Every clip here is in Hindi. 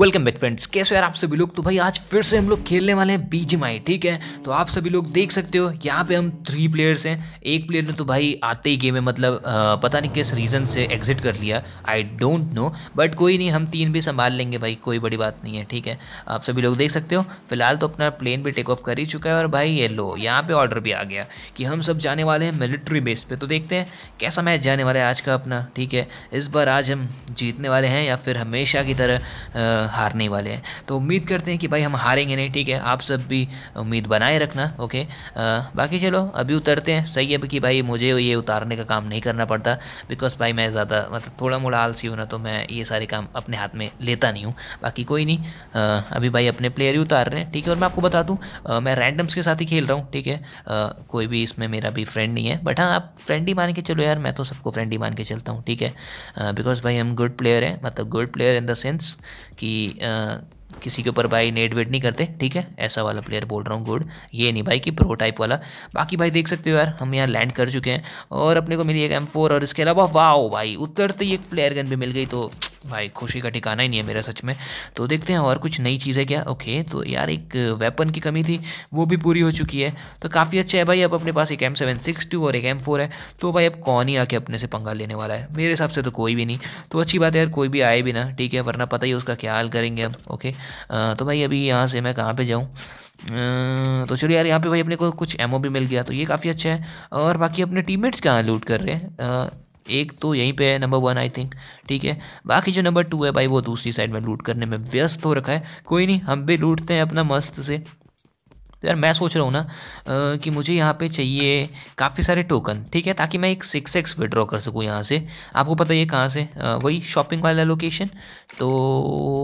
वेलकम बैक फ्रेंड्स कैसे यार आप सभी लोग तो भाई आज फिर से हम लोग खेलने वाले हैं माई ठीक है तो आप सभी लोग देख सकते हो यहाँ पे हम थ्री प्लेयर्स हैं एक प्लेयर ने तो भाई आते ही गेम में मतलब आ, पता नहीं किस रीज़न से एग्जिट कर लिया आई डोंट नो बट कोई नहीं हम तीन भी संभाल लेंगे भाई कोई बड़ी बात नहीं है ठीक है आप सभी लोग देख सकते हो फिलहाल तो अपना प्लेन भी टेक ऑफ कर ही चुका है और भाई ये लो यहाँ पर ऑर्डर भी आ गया कि हम सब जाने वाले हैं मिलिट्री बेस पर तो देखते हैं कैसा मैच जाने वाला है आज का अपना ठीक है इस बार आज हम जीतने वाले हैं या फिर हमेशा की तरह हारने वाले हैं तो उम्मीद करते हैं कि भाई हम हारेंगे नहीं ठीक है आप सब भी उम्मीद बनाए रखना ओके आ, बाकी चलो अभी उतरते हैं सही है कि भाई मुझे ये उतारने का काम नहीं करना पड़ता बिकॉज भाई मैं ज़्यादा मतलब थोड़ा मोड़ा आलसी हूँ ना तो मैं ये सारे काम अपने हाथ में लेता नहीं हूँ बाकी कोई नहीं आ, अभी भाई अपने प्लेयर ही उतार रहे हैं ठीक है और मैं आपको बता दूँ मैं रैंडम्स के साथ ही खेल रहा हूँ ठीक है कोई भी इसमें मेरा भी फ्रेंड नहीं है बट हाँ आप फ्रेंड ही मान के चलो यार मैं तो सबको फ्रेंड ही मान के चलता हूँ ठीक है बिकॉज भाई हम गुड प्लेयर हैं मतलब good player in the sense कि किसी के ऊपर भाई नेट वेट नहीं करते ठीक है ऐसा वाला प्लेयर बोल रहा हूँ गुड ये नहीं भाई कि प्रो टाइप वाला बाकी भाई देख सकते हो यार हम यहाँ लैंड कर चुके हैं और अपने को मिली एक एम और इसके अलावा वाओ भाई उतरते ही एक फ्लेयर गन भी मिल गई तो भाई खुशी का ठिकाना ही नहीं है मेरा सच में तो देखते हैं और कुछ नई चीज़ें क्या ओके तो यार एक वेपन की कमी थी वो भी पूरी हो चुकी है तो काफ़ी अच्छा है भाई अब अपने पास एक एम सेवन सिक्स टू और एक एम फोर है तो भाई अब कौन ही आके अपने से पंगा लेने वाला है मेरे हिसाब से तो कोई भी नहीं तो अच्छी बात है यार कोई भी आए भी ना ठीक है वरना पता ही उसका क्या हाल करेंगे हम ओके तो भाई अभी यहाँ से मैं कहाँ पे जाऊँ तो चलो यार यहाँ पे भाई अपने को कुछ एमओ भी मिल गया तो ये काफ़ी अच्छा है और बाकी अपने टीममेट्स कहाँ लूट कर रहे हैं एक तो यहीं पे है नंबर वन आई थिंक ठीक है बाकी जो नंबर टू है भाई वो दूसरी साइड में लूट करने में व्यस्त हो रखा है कोई नहीं हम भी लूटते हैं अपना मस्त से यार मैं सोच रहा हूँ ना कि मुझे यहाँ पे चाहिए काफ़ी सारे टोकन ठीक है ताकि मैं एक सिक्स एक्स विड्रॉ कर सकूँ यहाँ से आपको पता है कहाँ से वही शॉपिंग वाला लोकेशन तो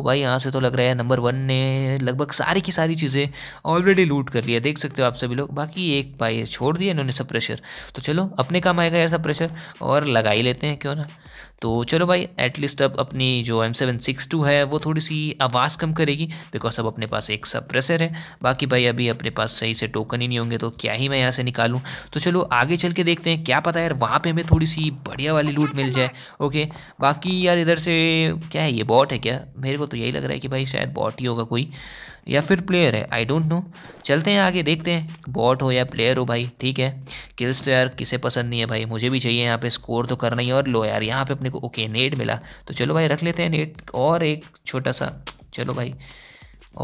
भाई यहाँ से तो लग रहा है नंबर वन ने लगभग सारी की सारी चीज़ें ऑलरेडी लूट कर लिया देख सकते हो आप सभी लोग बाकी एक भाई छोड़ दिया इन्होंने सब प्रेशर तो चलो अपने काम आएगा यार सब प्रेशर और लगा ही लेते हैं क्यों ना तो चलो भाई एटलीस्ट अब अपनी जो एम सेवन सिक्स टू है वो थोड़ी सी आवाज़ कम करेगी बिकॉज अब अपने पास एक सप्रेसर है बाकी भाई अभी अपने पास सही से टोकन ही नहीं होंगे तो क्या ही मैं यहाँ से निकालूँ तो चलो आगे चल के देखते हैं क्या पता यार वहाँ पर हमें थोड़ी सी बढ़िया वाली लूट मिल जाए ओके बाकी यार इधर से क्या है ये बॉट है क्या मेरे को तो यही लग रहा है कि भाई शायद बॉट ही होगा कोई या फिर प्लेयर है आई डोंट नो चलते हैं आगे देखते हैं बॉट हो या प्लेयर हो भाई ठीक है किल्स तो यार किसे पसंद नहीं है भाई मुझे भी चाहिए यहाँ पे स्कोर तो करना ही और लो यार यहाँ पे अपने को ओके नेट मिला तो चलो भाई रख लेते हैं नेट और एक छोटा सा चलो भाई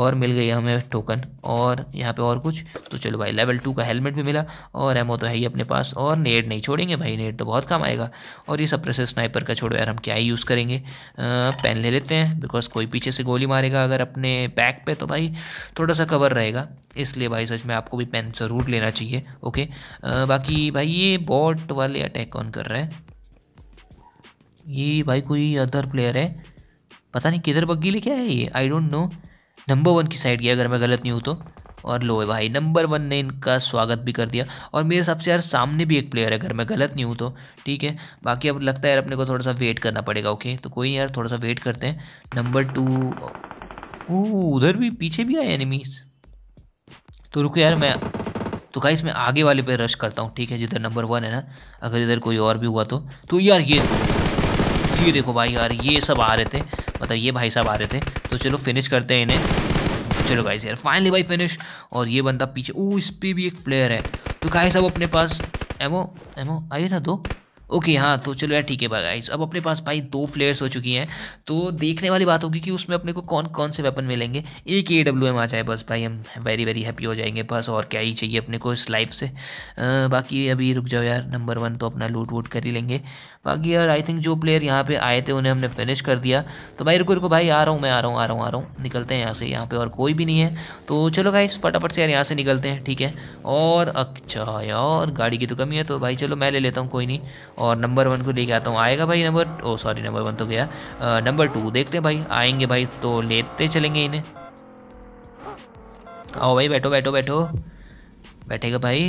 और मिल गई हमें टोकन और यहाँ पे और कुछ तो चलो भाई लेवल टू का हेलमेट भी मिला और एमओ तो है ही अपने पास और नेट नहीं छोड़ेंगे भाई नेट तो बहुत काम आएगा और ये सब प्रेसर स्नाइपर का छोड़ो यार हम क्या ही यूज़ करेंगे पेन ले लेते हैं बिकॉज कोई पीछे से गोली मारेगा अगर अपने बैक पे तो भाई थोड़ा सा कवर रहेगा इसलिए भाई सच में आपको भी पेन ज़रूर लेना चाहिए ओके आ, बाकी भाई ये बॉट वाले अटैक कौन कर रहा है ये भाई कोई अदर प्लेयर है पता नहीं किधर बग्गी लेके है ये I don't know number one की साइड गया अगर मैं गलत नहीं हूँ तो और लो है भाई नंबर वन ने इनका स्वागत भी कर दिया और मेरे हिसाब से यार सामने भी एक प्लेयर है अगर मैं गलत नहीं हूँ तो ठीक है बाकी अब लगता है यार अपने को थोड़ा सा वेट करना पड़ेगा ओके तो कोई यार थोड़ा सा वेट करते हैं नंबर टू उधर भी पीछे भी आए एनिमीज तो रुको यार मैं तो कहा मैं आगे वाले पे रश करता हूँ ठीक है जिधर नंबर वन है ना अगर इधर कोई और भी हुआ तो तो यार ये ये देखो भाई यार ये सब आ रहे थे मतलब ये भाई साहब आ रहे थे तो चलो फिनिश करते हैं इन्हें चलो गाइस यार फाइनली भाई फिनिश और ये बंदा पीछे ओ इस पर भी एक फ्लेयर है तो गाइस अब अपने पास एमओ एमो आइए ना दो ओके हाँ तो चलो यार ठीक है भाई गाइस अब अपने पास भाई दो फ्लेयर्स हो चुकी हैं तो देखने वाली बात होगी कि उसमें अपने को कौन कौन से वेपन मिलेंगे एक ए डब्ल्यू एम आ जाए बस भाई हम वेरी वेरी हैप्पी हो जाएंगे बस और क्या ही चाहिए अपने को इस लाइफ से आ, बाकी अभी रुक जाओ यार नंबर वन तो अपना लूट वूट कर ही लेंगे बाकी यार आई थिंक जो प्लेयर यहाँ पे आए थे उन्हें हमने फिनिश कर दिया तो भाई रुको रुको भाई आ रहा हूँ मैं आ रहा हूँ आ रहा हूँ आ रहा हूँ निकलते हैं यहाँ से यहाँ पे और कोई भी नहीं है तो चलो भाई फटाफट से यार यहाँ से निकलते हैं ठीक है और अच्छा यार गाड़ी की तो कमी है तो भाई चलो मैं ले लेता हूँ कोई नहीं और नंबर वन को लेके आता हूँ आएगा भाई number oh sorry number one तो गया नंबर टू देखते हैं भाई आएंगे भाई तो लेते चलेंगे इन्हें आओ भाई बैठो बैठो बैठो बैठेगा भाई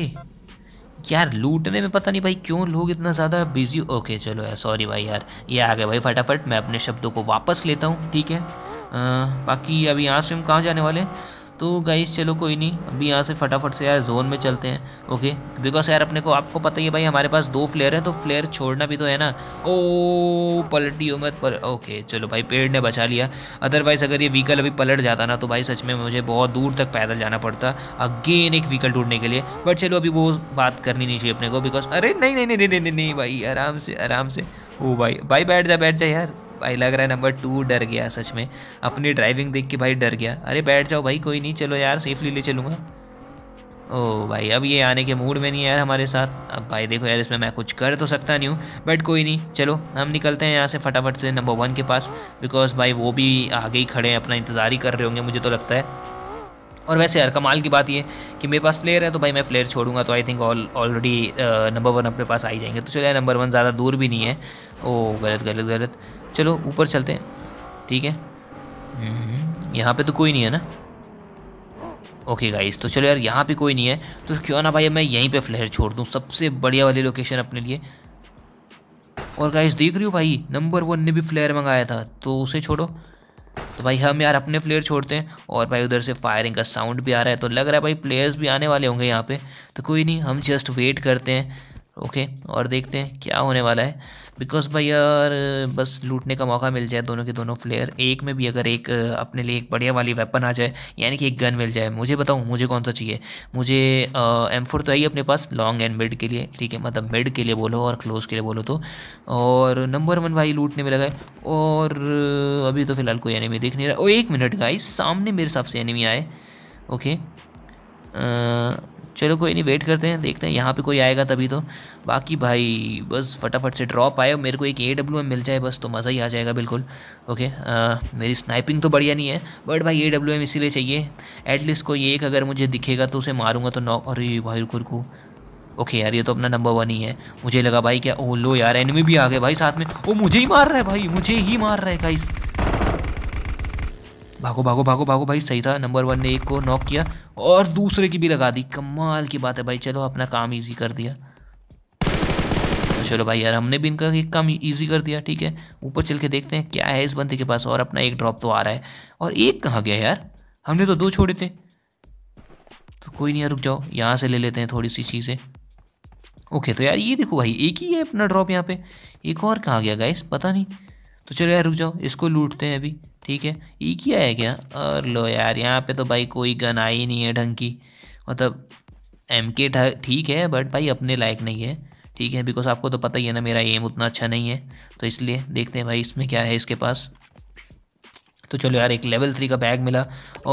यार लूटने में पता नहीं भाई क्यों लोग इतना ज़्यादा बिजी ओके चलो यार सॉरी भाई यार ये आ गया भाई फटाफट मैं अपने शब्दों को वापस लेता हूँ ठीक है आ, बाकी अभी यहाँ से हम कहाँ जाने वाले हैं तो गाइस चलो कोई नहीं अभी यहाँ से फटाफट से यार जोन में चलते हैं ओके बिकॉज यार अपने को आपको पता ही है भाई हमारे पास दो फ्लेयर हैं तो फ्लेयर छोड़ना भी तो है ना ओ पलटी मत पर ओके चलो भाई पेड़ ने बचा लिया अदरवाइज़ अगर ये व्हीकल अभी पलट जाता ना तो भाई सच में मुझे बहुत दूर तक पैदल जाना पड़ता अगेन एक व्हीकल टूटने के लिए बट चलो अभी वो बात करनी नहीं चाहिए अपने को बिकॉज अरे नहीं नहीं नहीं नहीं नहीं भाई आराम से आराम से ओ भाई भाई बैठ जा बैठ जा यार भाई लग रहा है नंबर टू डर गया सच में अपनी ड्राइविंग देख के भाई डर गया अरे बैठ जाओ भाई कोई नहीं चलो यार सेफली ले चलूँगा ओ भाई अब ये आने के मूड में नहीं है यार हमारे साथ अब भाई देखो यार इसमें मैं कुछ कर तो सकता नहीं हूँ बट कोई नहीं चलो हम निकलते हैं यहाँ से फटाफट से नंबर वन के पास बिकॉज भाई वो भी आगे ही खड़े हैं अपना इंतज़ार ही कर रहे होंगे मुझे तो लगता है और वैसे यार कमाल की बात ये कि मेरे पास फ्लेयर है तो भाई मैं फ्लेयर छोड़ूंगा तो I think all already number one अपने पास आ ही जाएंगे तो चलिए नंबर वन ज़्यादा दूर भी नहीं है ओ गलत गलत गलत चलो ऊपर चलते हैं ठीक है हम्म, यहाँ पे तो कोई नहीं है ना ओके गाइस तो चलो यार यहाँ पे कोई नहीं है तो क्यों ना भाई मैं यहीं पे फ्लैर छोड़ दूँ सबसे बढ़िया वाली लोकेशन अपने लिए और गाइस देख रही हो भाई नंबर वन ने भी फ्लेयर मंगाया था तो उसे छोड़ो तो भाई हम यार अपने फ्लेयर छोड़ते हैं और भाई उधर से फायरिंग का साउंड भी आ रहा है तो लग रहा है भाई प्लेयर्स भी आने वाले होंगे यहाँ पे तो कोई नहीं हम जस्ट वेट करते हैं ओके और देखते हैं क्या होने वाला है बिकॉज भाई यार बस लूटने का मौका मिल जाए दोनों के दोनों प्लेयर एक में भी अगर एक अपने लिए एक बढ़िया वाली वेपन आ जाए यानी कि एक गन मिल जाए मुझे बताऊँ मुझे कौन सा चाहिए मुझे एम फोर तो आई अपने पास लॉन्ग एंड मिड के लिए ठीक है मतलब मिड के लिए बोलो और क्लोज के लिए बोलो तो और नंबर वन भाई लूटने में लगाए और अभी तो फिलहाल कोई एनिमी देख नहीं रहा ओ एक मिनट गाई सामने मेरे हिसाब से एनिमी आए ओके चलो कोई नहीं वेट करते हैं देखते हैं यहाँ पे कोई आएगा तभी तो बाकी भाई बस फटाफट से ड्रॉप आए मेरे को एक ए डब्ल्यू एम मिल जाए बस तो मज़ा ही आ जाएगा बिल्कुल ओके आ, मेरी स्नाइपिंग तो बढ़िया नहीं है बट भाई ए डब्ल्यू एम इसीलिए चाहिए एटलीस्ट कोई एक अगर मुझे दिखेगा तो उसे मारूंगा तो नॉक अरे भाई रुक रुकू ओके यार ये तो अपना नंबर वन ही है मुझे लगा भाई क्या ओह लो यार एनिमी भी आ गए भाई साथ में वो मुझे ही मार रहा है भाई मुझे ही मार रहा है गाइस भागो भागो भागो भागो भाई सही था नंबर वन ने एक को नॉक किया और दूसरे की भी लगा दी कमाल की बात है भाई चलो अपना काम ईजी कर दिया तो चलो भाई यार हमने भी इनका एक काम ईजी कर दिया ठीक है ऊपर चल के देखते हैं क्या है इस बंदे के पास और अपना एक ड्रॉप तो आ रहा है और एक कहाँ गया यार हमने तो दो छोड़े थे तो कोई नहीं यार रुक जाओ यहाँ से ले लेते हैं थोड़ी सी चीज़ें ओके तो यार ये देखो भाई एक ही है अपना ड्रॉप यहाँ पे एक और कहाँ गया गाइस पता नहीं तो चलो यार रुक जाओ इसको लूटते हैं अभी ठीक है ई किया है क्या और लो यार यहाँ पे तो भाई कोई गन आई नहीं है ढंग की मतलब एम के ठीक है बट भाई अपने लायक नहीं है ठीक है बिकॉज आपको तो पता ही है ना मेरा एम उतना अच्छा नहीं है तो इसलिए देखते हैं भाई इसमें क्या है इसके पास तो चलो यार एक लेवल थ्री का बैग मिला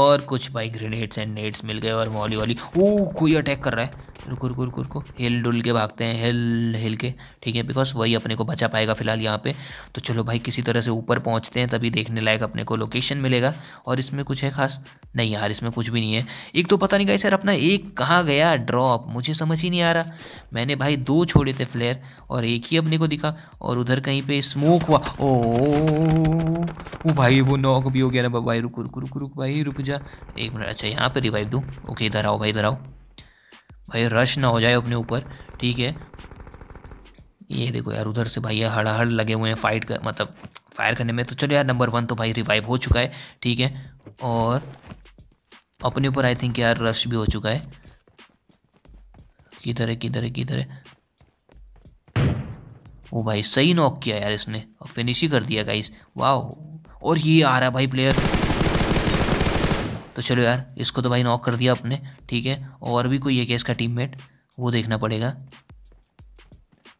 और कुछ भाई ग्रेनेड्स एंड नेट्स मिल गए और मॉली वॉली ओ कोई अटैक कर रहा है रुको रुको रुको रुको हिल डुल के भागते हैं हिल हिल के ठीक है बिकॉज वही अपने को बचा पाएगा फिलहाल यहाँ पे तो चलो भाई किसी तरह से ऊपर पहुँचते हैं तभी देखने लायक अपने को लोकेशन मिलेगा और इसमें कुछ है खास नहीं यार इसमें कुछ भी नहीं है एक तो पता नहीं गाई सर अपना एक कहाँ गया ड्रॉप मुझे समझ ही नहीं आ रहा मैंने भाई दो छोड़े थे फ्लेयर और एक ही अपने को दिखा और उधर कहीं पर स्मोक हुआ ओ वो भाई वो नॉक भी हो गया ना भाई रुक रुक रुक रुक भाई रुक जा एक मिनट अच्छा यहाँ पे रिवाइव दूँ ओके इधर आओ भाई इधर आओ भाई रश ना हो जाए अपने ऊपर ठीक है ये देखो यार उधर से भाई हड़ाहड़ लगे हुए हैं फाइट कर मतलब फायर करने में तो चलो यार नंबर वन तो भाई रिवाइव हो चुका है ठीक है और अपने ऊपर आई थिंक यार रश भी हो चुका है किधर है किधर है किधर है वो भाई सही नॉक किया यार इसने और फिनिश ही कर दिया गाइस वाह और ये आ रहा है भाई प्लेयर तो चलो यार इसको तो भाई नॉक कर दिया अपने ठीक है और भी कोई है क्या इसका टीम वो देखना पड़ेगा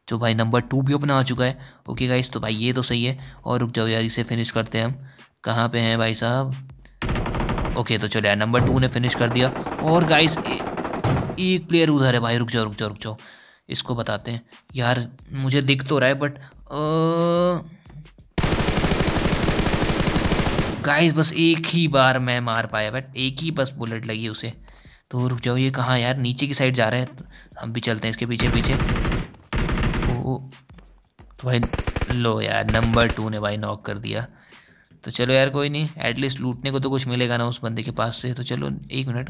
जो भाई नंबर टू भी अपना आ चुका है ओके गाइस तो भाई ये तो सही है और रुक जाओ यार इसे फिनिश करते हैं हम कहाँ पे हैं भाई साहब ओके तो चलो यार नंबर टू ने फिनिश कर दिया और गाइस एक प्लेयर उधर है भाई रुक जाओ रुक जाओ रुक जाओ इसको बताते हैं यार मुझे दिख तो रहा है बट आ... गाइस बस एक ही बार मैं मार पाया बट एक ही बस बुलेट लगी उसे तो रुक जाओ ये कहाँ यार नीचे की साइड जा रहे हैं तो हम भी चलते हैं इसके पीछे पीछे ओ तो भाई लो यार नंबर टू ने भाई नॉक कर दिया तो चलो यार कोई नहीं एटलीस्ट लूटने को तो कुछ मिलेगा ना उस बंदे के पास से तो चलो एक मिनट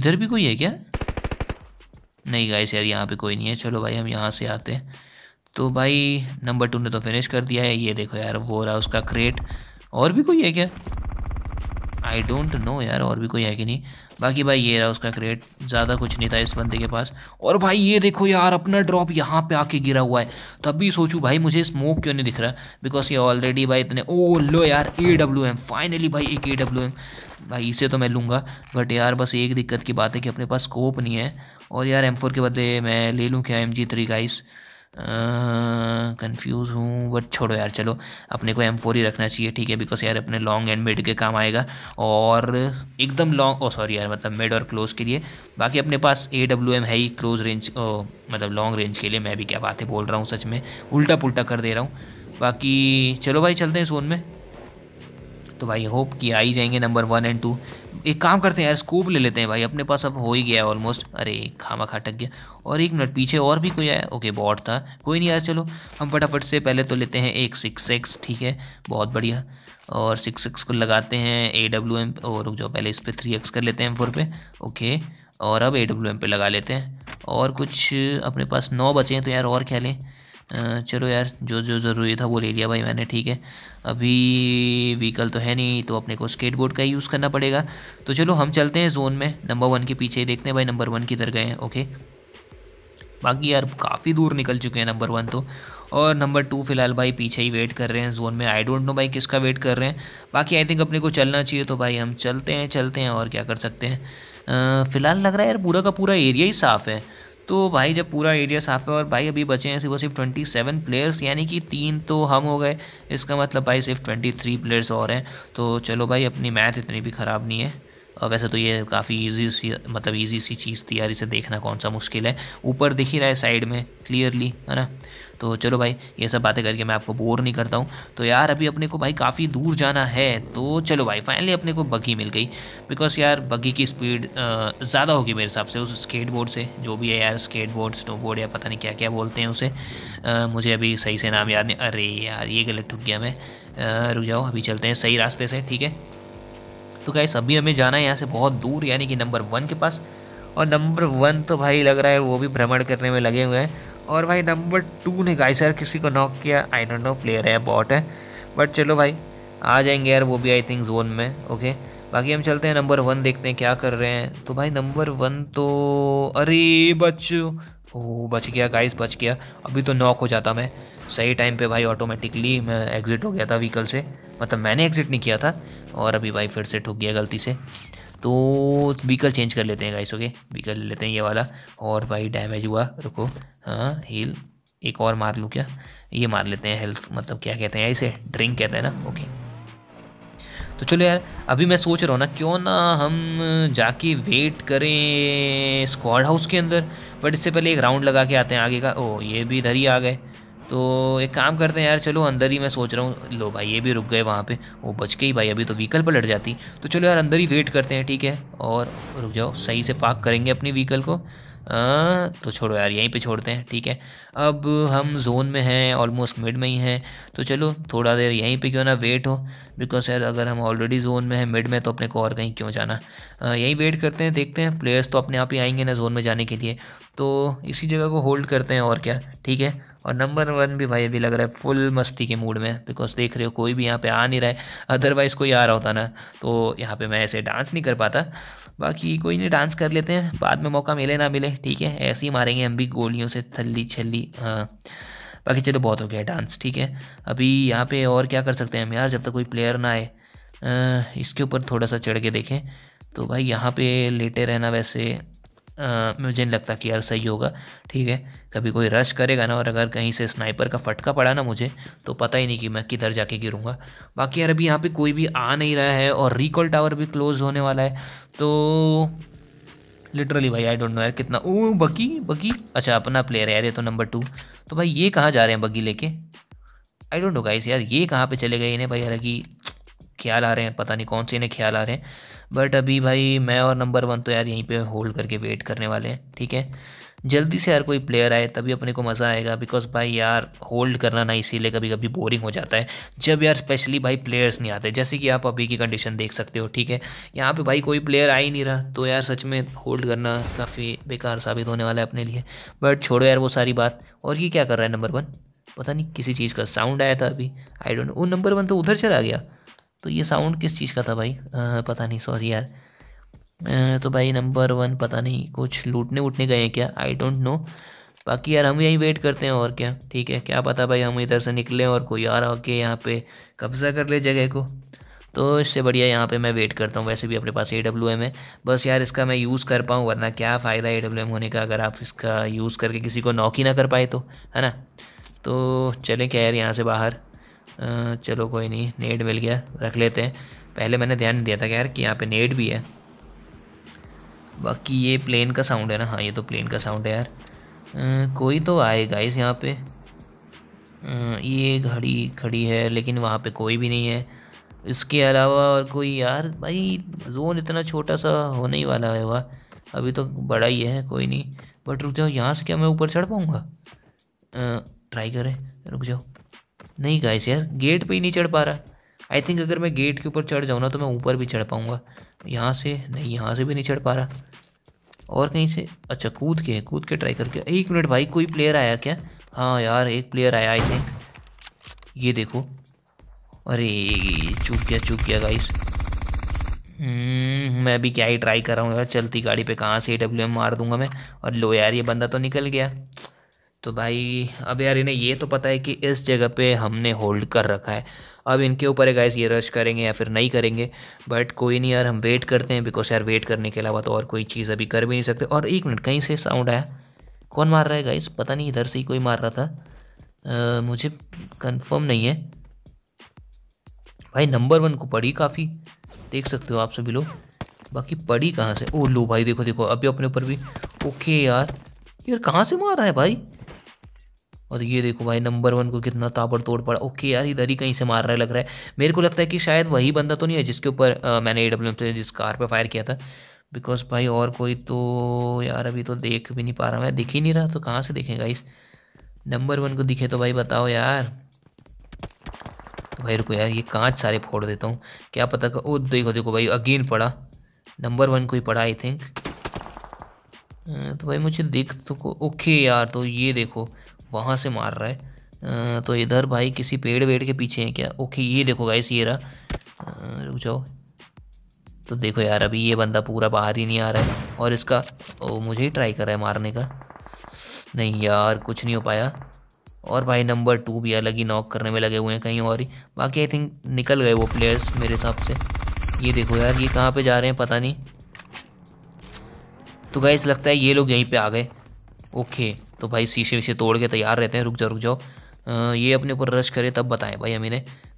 इधर भी कोई है क्या नहीं गाइस यार यहाँ पे कोई नहीं है चलो भाई हम यहाँ से आते हैं तो भाई नंबर टू ने तो फिनिश कर दिया है ये देखो यार वो रहा उसका क्रेट और भी कोई है क्या आई डोंट नो यार और भी कोई है कि नहीं बाकी भाई ये रहा उसका क्रेट ज़्यादा कुछ नहीं था इस बंदे के पास और भाई ये देखो यार अपना ड्रॉप यहाँ पे आके गिरा हुआ है तब भी सोचूँ भाई मुझे स्मोक क्यों नहीं दिख रहा बिकॉज ये ऑलरेडी भाई इतने ओ लो यार ए डब्ल्यू एम फाइनली भाई एक ए डब्ल्यू एम भाई इसे तो मैं लूँगा बट यार बस एक दिक्कत की बात है कि अपने पास स्कोप नहीं है और यार एम फोर के बदले मैं ले लूँ क्या M G three guys confuse हूँ बट छोड़ो यार चलो अपने को एम फोर ही रखना चाहिए ठीक है बिकॉज यार अपने लॉन्ग एंड मिड के काम आएगा और एकदम लॉन्ग ओ सॉरी यार मतलब मिड और क्लोज के लिए बाकी अपने पास ए डब्ल्यू एम है ही क्लोज रेंज ओ, मतलब लॉन्ग रेंज के लिए मैं भी क्या बातें बोल रहा हूँ सच में उल्टा पुल्टा कर दे रहा हूँ बाकी चलो भाई चलते हैं जोन में तो भाई होप कि आ ही जाएंगे नंबर वन एंड टू एक काम करते हैं यार स्कोप ले लेते हैं भाई अपने पास अब हो ही गया ऑलमोस्ट अरे खामा खा टक गया और एक मिनट पीछे और भी कोई आया ओके बॉट था कोई नहीं यार चलो हम फटाफट से पहले तो लेते हैं एक सिक्स एक्स ठीक है बहुत बढ़िया और सिक्स एक्स को लगाते हैं ए डब्ल्यू एम और जो पहले इस पर थ्री एक्स कर लेते हैं फोर पे ओके और अब ए डब्ल्यू एम पे लगा लेते हैं और कुछ अपने पास नौ बचे हैं तो यार और क्या लें चलो यार जो जो ज़रूरी था वो ले लिया भाई मैंने ठीक है अभी व्हीकल तो है नहीं तो अपने को स्केटबोर्ड का ही यूज़ करना पड़ेगा तो चलो हम चलते हैं जोन में नंबर वन के पीछे देखते हैं भाई नंबर वन किधर गए हैं ओके बाकी यार काफ़ी दूर निकल चुके हैं नंबर वन तो और नंबर टू फिलहाल भाई पीछे ही वेट कर रहे हैं जोन में आई डोंट नो भाई किसका वेट कर रहे हैं बाकी आई थिंक अपने को चलना चाहिए तो भाई हम चलते हैं चलते हैं और क्या कर सकते हैं फ़िलहाल लग रहा है यार पूरा का पूरा एरिया ही साफ़ है तो भाई जब पूरा एरिया साफ है और भाई अभी बचे हैं सिर्फ सिर्फ ट्वेंटी सेवन प्लेयर्स यानी कि तीन तो हम हो गए इसका मतलब भाई सिर्फ ट्वेंटी थ्री प्लेयर्स और हैं तो चलो भाई अपनी मैथ इतनी भी ख़राब नहीं है और वैसे तो ये काफ़ी ईजी सी मतलब ईजी सी चीज़ थी यार इसे देखना कौन सा मुश्किल है ऊपर दिख ही रहा है साइड में क्लियरली है ना तो चलो भाई ये सब बातें करके मैं आपको बोर नहीं करता हूँ तो यार अभी अपने को भाई काफ़ी दूर जाना है तो चलो भाई फाइनली अपने को बग्घी मिल गई बिकॉज यार बग्घी की स्पीड ज़्यादा होगी मेरे हिसाब से उस स्केट बोर्ड से जो भी है यार स्केट बोर्ड स्नो बोर्ड या पता नहीं क्या क्या बोलते हैं उसे आ, मुझे अभी सही से नाम याद नहीं अरे यार ये गलत ठुक गया मैं रुक जाओ अभी चलते हैं सही रास्ते से ठीक है तो क्या अभी हमें जाना है यहाँ से बहुत दूर यानी कि नंबर वन के पास और नंबर वन तो भाई लग रहा है वो भी भ्रमण करने में लगे हुए हैं और भाई नंबर टू ने गाइस सर किसी को नॉक किया आई डोंट नो प्लेयर है बॉट है बट चलो भाई आ जाएंगे यार वो भी आई थिंक जोन में ओके बाकी हम चलते हैं नंबर वन देखते हैं क्या कर रहे हैं तो भाई नंबर वन तो अरे बच ओ बच गया गाइस बच गया अभी तो नॉक हो जाता मैं सही टाइम पे भाई ऑटोमेटिकली मैं एग्जिट हो गया था व्हीकल से मतलब मैंने एग्ज़िट नहीं किया था और अभी भाई फिर से ठुक गया गलती से तो व्हीकल चेंज कर लेते हैं गाइस ओके व्हीकल ले लेते हैं ये वाला और भाई डैमेज हुआ रुको हाँ हील एक और मार लूँ क्या ये मार लेते हैं हेल्थ मतलब क्या कहते हैं इसे ड्रिंक कहते हैं ना ओके तो चलो यार अभी मैं सोच रहा हूँ ना क्यों ना हम जाके वेट करें स्क्वाड हाउस के अंदर बट इससे पहले एक राउंड लगा के आते हैं आगे का ओ ये भी इधर ही आ गए तो एक काम करते हैं यार चलो अंदर ही मैं सोच रहा हूँ लो भाई ये भी रुक गए वहाँ पे वो बच के ही भाई अभी तो व्हीकल पर लड़ जाती तो चलो यार अंदर ही वेट करते हैं ठीक है और रुक जाओ सही से पार्क करेंगे अपनी व्हीकल को आ, तो छोड़ो यार यहीं पे छोड़ते हैं ठीक है अब हम जोन में हैं ऑलमोस्ट मिड में ही हैं तो चलो थोड़ा देर यहीं पे क्यों ना वेट हो बिकॉज यार अगर हम ऑलरेडी जोन में हैं मिड में तो अपने को और कहीं क्यों जाना आ, यहीं वेट करते हैं देखते हैं प्लेयर्स तो अपने आप ही आएंगे ना जोन में जाने के लिए तो इसी जगह को होल्ड करते हैं और क्या ठीक है और नंबर वन भी भाई अभी लग रहा है फुल मस्ती के मूड में बिकॉज देख रहे हो कोई भी यहाँ पे आ नहीं रहा है अदरवाइज़ कोई आ रहा होता ना तो यहाँ पे मैं ऐसे डांस नहीं कर पाता बाकी कोई नहीं डांस कर लेते हैं बाद में मौका मिले ना मिले ठीक है ऐसे ही मारेंगे हम भी गोलियों से थल्ली छली हाँ बाकी चलो बहुत हो गया डांस ठीक है अभी यहाँ पे और क्या कर सकते हैं हम यार जब तक कोई प्लेयर ना आए इसके ऊपर थोड़ा सा चढ़ के देखें तो भाई यहाँ पे लेटे रहना वैसे आ, मुझे नहीं लगता कि यार सही होगा ठीक है कभी कोई रश करेगा ना और अगर कहीं से स्नाइपर का फटका पड़ा ना मुझे तो पता ही नहीं कि मैं किधर जाके गिरूँगा बाकी यार अभी यहाँ पे कोई भी आ नहीं रहा है और रिकॉल टावर भी क्लोज होने वाला है तो लिटरली भाई आई डोंट नो यार कितना ओ बकी बकी अच्छा अपना प्लेयर है यार ये तो नंबर टू तो भाई ये कहाँ जा रहे हैं बगी लेके आई डोंट नो गाइस यार ये कहाँ पे चले गए इन्हें भाई कि ख्याल आ रहे हैं पता नहीं कौन से इन्हें ख्याल आ रहे हैं बट अभी भाई मैं और नंबर वन तो यार यहीं पे होल्ड करके वेट करने वाले हैं ठीक है जल्दी से यार कोई प्लेयर आए तभी अपने को मज़ा आएगा बिकॉज भाई यार होल्ड करना ना इसीलिए कभी कभी बोरिंग हो जाता है जब यार स्पेशली भाई प्लेयर्स नहीं आते जैसे कि आप अभी की कंडीशन देख सकते हो ठीक है यहाँ पे भाई कोई प्लेयर आ ही नहीं रहा तो यार सच में होल्ड करना काफ़ी बेकार साबित होने वाला है अपने लिए बट छोड़ो यार वो सारी बात और ये क्या कर रहा है नंबर वन पता नहीं किसी चीज़ का साउंड आया था अभी आई डोंट नो वो नंबर वन तो उधर चला गया तो ये साउंड किस चीज़ का था भाई आ, पता नहीं सॉरी यार आ, तो भाई नंबर वन पता नहीं कुछ लूटने उठने गए हैं क्या आई डोंट नो बाकी यार हम यहीं वेट करते हैं और क्या ठीक है क्या पता भाई हम इधर से निकलें और कोई यार के यहाँ पे कब्ज़ा कर ले जगह को तो इससे बढ़िया यहाँ पे मैं वेट करता हूँ वैसे भी अपने पास ए डब्ल्यू एम है बस यार इसका मैं यूज़ कर पाऊँ वरना क्या फ़ायदा ए डब्ल्यू एम होने का अगर आप इसका यूज़ करके किसी को नौकी ना कर पाए तो है ना तो चलें क्या यार यहाँ से बाहर चलो कोई नहीं नेट मिल गया रख लेते हैं पहले मैंने ध्यान दिया था कि यार कि यहाँ पे नेट भी है बाकी ये प्लेन का साउंड है ना हाँ ये तो प्लेन का साउंड है यार आ, कोई तो आएगा इस यहाँ पे आ, ये घड़ी खड़ी है लेकिन वहाँ पे कोई भी नहीं है इसके अलावा और कोई यार भाई जोन इतना छोटा सा होने ही वाला होगा अभी तो बड़ा ही है कोई नहीं बट रुक जाओ यहाँ से क्या मैं ऊपर चढ़ पाऊँगा ट्राई करें रुक जाओ नहीं गाइस यार गेट पे ही नहीं चढ़ पा रहा आई थिंक अगर मैं गेट के ऊपर चढ़ जाऊँ ना तो मैं ऊपर भी चढ़ पाऊँगा यहाँ से नहीं यहाँ से भी नहीं चढ़ पा रहा और कहीं से अच्छा कूद के कूद के ट्राई करके एक मिनट भाई कोई प्लेयर आया क्या हाँ यार एक प्लेयर आया आई थिंक ये देखो अरे चूक गया चूक गया गाइस हम्म, मैं भी क्या ही ट्राई कर रहा हूँ यार चलती गाड़ी पे कहाँ से ए डब्ल्यू एम मार दूंगा मैं और लो यार ये बंदा तो निकल गया तो भाई अब यार इन्हें ये तो पता है कि इस जगह पे हमने होल्ड कर रखा है अब इनके ऊपर है गाइस ये रश करेंगे या फिर नहीं करेंगे बट कोई नहीं यार हम वेट करते हैं बिकॉज यार वेट करने के अलावा तो और कोई चीज़ अभी कर भी नहीं सकते और एक मिनट कहीं से साउंड आया कौन मार रहा है गाइस पता नहीं इधर से ही कोई मार रहा था आ, मुझे कन्फर्म नहीं है भाई नंबर वन को पड़ी काफ़ी देख सकते हो आप सभी लोग बाकी पड़ी कहाँ से ओ लो भाई देखो देखो अभी अपने ऊपर भी ओके यार यार कहाँ से मार रहा है भाई और ये देखो भाई नंबर वन को कितना ताबड़ तोड़ पड़ा ओके यार इधर ही कहीं से मार रहा है लग रहा है मेरे को लगता है कि शायद वही बंदा तो नहीं है जिसके ऊपर मैंने ए डब्ल्यू एम जिस कार पर फायर किया था बिकॉज भाई और कोई तो यार अभी तो देख भी नहीं पा रहा मैं दिख ही नहीं रहा तो कहाँ से देखेगा इस नंबर वन को दिखे तो भाई बताओ यार तो भाई रुको यार ये कांच सारे फोड़ देता हूँ क्या पता ओ देखो देखो भाई अगेन पड़ा नंबर वन को ही पड़ा आई थिंक तो भाई मुझे दिख तो ओके यार तो ये देखो वहाँ से मार रहा है तो इधर भाई किसी पेड़ वेड़ के पीछे हैं क्या ओके ये देखो गाइस ये रहा रुक जाओ तो देखो यार अभी ये बंदा पूरा बाहर ही नहीं आ रहा है और इसका ओ मुझे ही ट्राई कर रहा है मारने का नहीं यार कुछ नहीं हो पाया और भाई नंबर टू भी अलग ही नॉक करने में लगे हुए हैं कहीं और ही बाकी आई थिंक निकल गए वो प्लेयर्स मेरे हिसाब से ये देखो यार ये कहाँ पे जा रहे हैं पता नहीं तो गाइस लगता है ये लोग यहीं पे आ गए ओके तो भाई शीशे वीशे तोड़ के तैयार रहते हैं रुक जाओ रुक जाओ ये अपने ऊपर रश करे तब बताएं भाई अमीन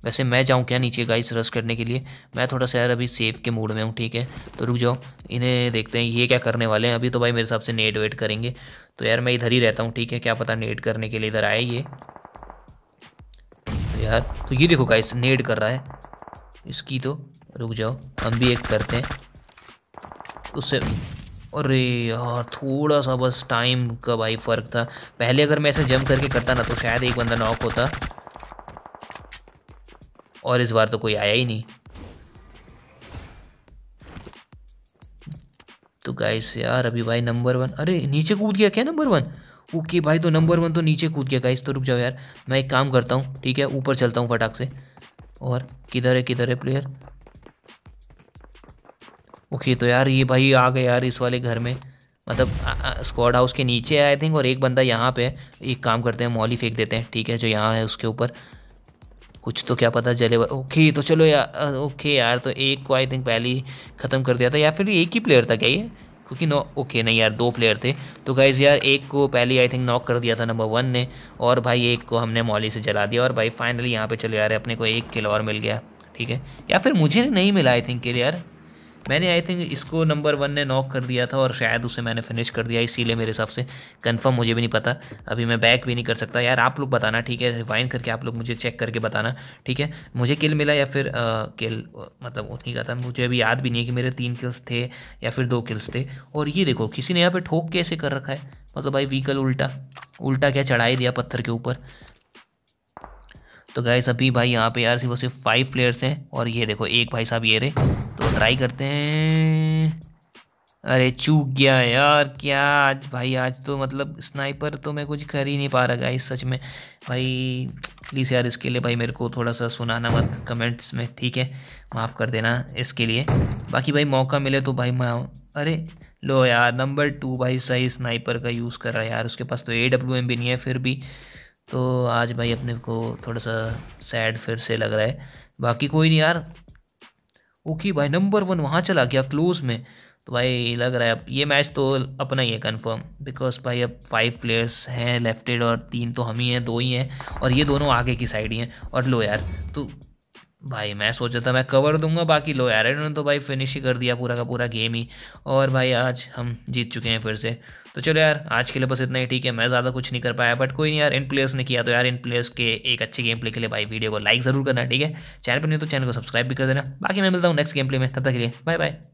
वैसे मैं जाऊँ क्या नीचे गाइस रश करने के लिए मैं थोड़ा सा यार अभी सेफ के मूड में हूँ ठीक है तो रुक जाओ इन्हें देखते हैं ये क्या करने वाले हैं अभी तो भाई मेरे हिसाब से नेट वेट करेंगे तो यार मैं इधर ही रहता हूँ ठीक है क्या पता नेट करने के लिए इधर आए ये तो यार तो ये देखो गाइस नेट कर रहा है इसकी तो रुक जाओ हम भी एक करते हैं उससे अरे यार थोड़ा सा बस टाइम का भाई फ़र्क था पहले अगर मैं ऐसे जंप करके करता ना तो शायद एक बंदा नॉक होता और इस बार तो कोई आया ही नहीं तो गाइस यार अभी भाई नंबर वन अरे नीचे कूद गया क्या नंबर वन ओके भाई तो नंबर वन तो नीचे कूद गया गाइस तो रुक जाओ यार मैं एक काम करता हूँ ठीक है ऊपर चलता हूँ फटाक से और किधर है किधर है प्लेयर ओके तो यार ये भाई आ गए यार इस वाले घर में मतलब स्क्वाड हाउस के नीचे आई थिंक और एक बंदा यहाँ पे एक काम करते हैं मॉली फेंक देते हैं ठीक है जो यहाँ है उसके ऊपर कुछ तो क्या पता जले ओके तो चलो यार ओके यार तो एक को आई थिंक पहले ही ख़त्म कर दिया था या फिर एक ही प्लेयर था क्या ये क्योंकि नो ओके नहीं यार दो प्लेयर थे तो गाइज़ यार एक को पहले आई थिंक नॉक कर दिया था नंबर वन ने और भाई एक को हमने मॉली से जला दिया और भाई फाइनली यहाँ पे चलो यार अपने को एक किलो और मिल गया ठीक है या फिर मुझे नहीं मिला आई थिंक लिए यार मैंने आई थिंक इसको नंबर वन ने नॉक कर दिया था और शायद उसे मैंने फिनिश कर दिया इसीलिए मेरे हिसाब से कन्फर्म मुझे भी नहीं पता अभी मैं बैक भी नहीं कर सकता यार आप लोग बताना ठीक है रिवाइंड करके आप लोग मुझे चेक करके बताना ठीक है मुझे किल मिला या फिर आ, किल मतलब उन्हीं नहीं था मुझे अभी याद भी नहीं है कि मेरे तीन किल्स थे या फिर दो किल्स थे और ये देखो किसी ने यहाँ पर ठोक कैसे कर रखा है मतलब भाई व्हीकल उल्टा उल्टा क्या चढ़ाई दिया पत्थर के ऊपर तो गाय अभी भाई यहाँ पे यार सिर्फ सिर्फ फाइव प्लेयर्स हैं और ये देखो एक भाई साहब ये रहे ट्राई करते हैं अरे चूक गया यार क्या आज भाई आज तो मतलब स्नाइपर तो मैं कुछ कर ही नहीं पा रहा गाइस सच में भाई प्लीज़ यार इसके लिए भाई मेरे को थोड़ा सा सुनाना मत कमेंट्स में ठीक है माफ़ कर देना इसके लिए बाकी भाई मौका मिले तो भाई मैं अरे लो यार नंबर टू भाई सही स्नाइपर का यूज़ कर रहा है यार उसके पास तो ए डब्ल्यू एम भी नहीं है फिर भी तो आज भाई अपने को थोड़ा सा सैड फिर से लग रहा है बाकी कोई नहीं यार ओके भाई नंबर वन वहाँ चला गया क्लोज में तो भाई लग रहा है अब ये मैच तो अपना ही है कंफर्म बिकॉज भाई अब फाइव प्लेयर्स हैं लेफ्टेड और तीन तो हम ही हैं दो ही हैं और ये दोनों आगे की साइड ही हैं और लो यार तो भाई मैं सोचा था मैं कवर दूंगा बाकी लो यार इन्होंने तो भाई फिनिश ही कर दिया पूरा का पूरा गेम ही और भाई आज हम जीत चुके हैं फिर से तो चलो यार आज के लिए बस इतना ही ठीक है मैं ज़्यादा कुछ नहीं कर पाया बट कोई नहीं यार इन प्लेयर्स ने किया तो यार इन प्लेयर्स के एक अच्छे गेम प्ले के लिए भाई वीडियो को लाइक ज़रूर करना ठीक है चैनल पर नहीं तो चैनल को सब्सक्राइब भी कर देना बाकी मैं मिलता हूँ नेक्स्ट गेम प्ले में तब तक के लिए बाय बाय